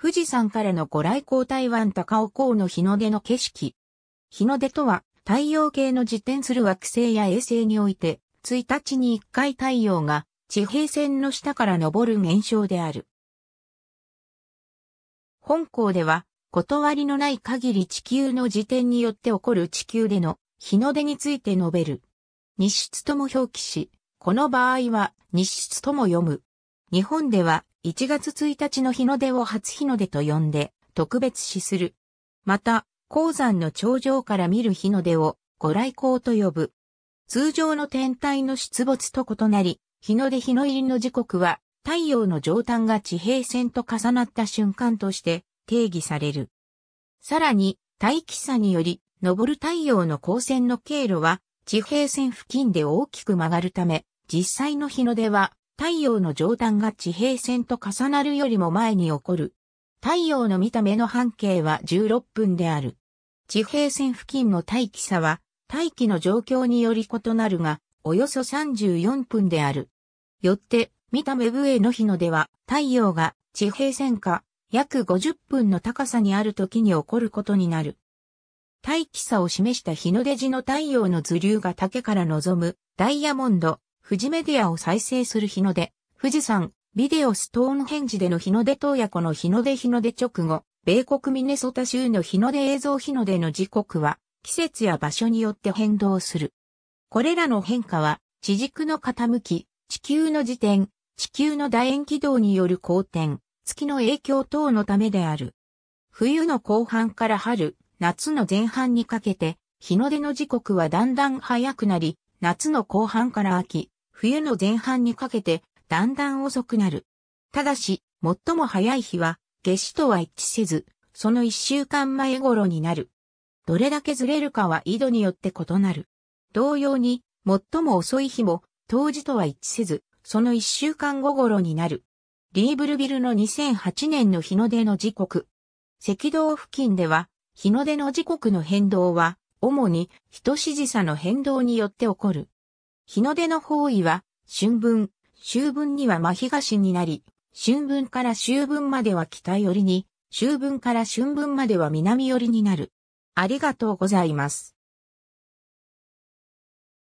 富士山からのご来光台湾高尾港の日の出の景色。日の出とは、太陽系の自転する惑星や衛星において、1日に1回太陽が地平線の下から昇る現象である。本校では、断りのない限り地球の自転によって起こる地球での日の出について述べる。日出とも表記し、この場合は日出とも読む。日本では1月1日の日の出を初日の出と呼んで特別視する。また、鉱山の頂上から見る日の出をご来光と呼ぶ。通常の天体の出没と異なり、日の出日の入りの時刻は太陽の上端が地平線と重なった瞬間として定義される。さらに、大気差により、昇る太陽の光線の経路は地平線付近で大きく曲がるため、実際の日の出は太陽の上端が地平線と重なるよりも前に起こる。太陽の見た目の半径は16分である。地平線付近の大気差は、大気の状況により異なるが、およそ34分である。よって、見た目上の日の出は、太陽が地平線下、約50分の高さにある時に起こることになる。大気差を示した日の出時の太陽の図流が竹から望むダイヤモンド、富士メディアを再生する日の出、富士山、ビデオストーンヘンジでの日の出東爺湖の日の出日の出直後、米国ミネソタ州の日の出映像日の出の時刻は、季節や場所によって変動する。これらの変化は、地軸の傾き、地球の自転、地球の楕円軌道による公転、月の影響等のためである。冬の後半から春、夏の前半にかけて、日の出の時刻はだんだん早くなり、夏の後半から秋、冬の前半にかけて、だんだん遅くなる。ただし、最も早い日は、夏至とは一致せず、その一週間前頃になる。どれだけずれるかは緯度によって異なる。同様に、最も遅い日も、冬至とは一致せず、その一週間後頃になる。リーブルビルの2008年の日の出の時刻。赤道付近では、日の出の時刻の変動は、主に、人指示差の変動によって起こる。日の出の方位は、春分、秋分には真東になり、春分から秋分までは北寄りに、秋分から春分までは南寄りになる。ありがとうございます。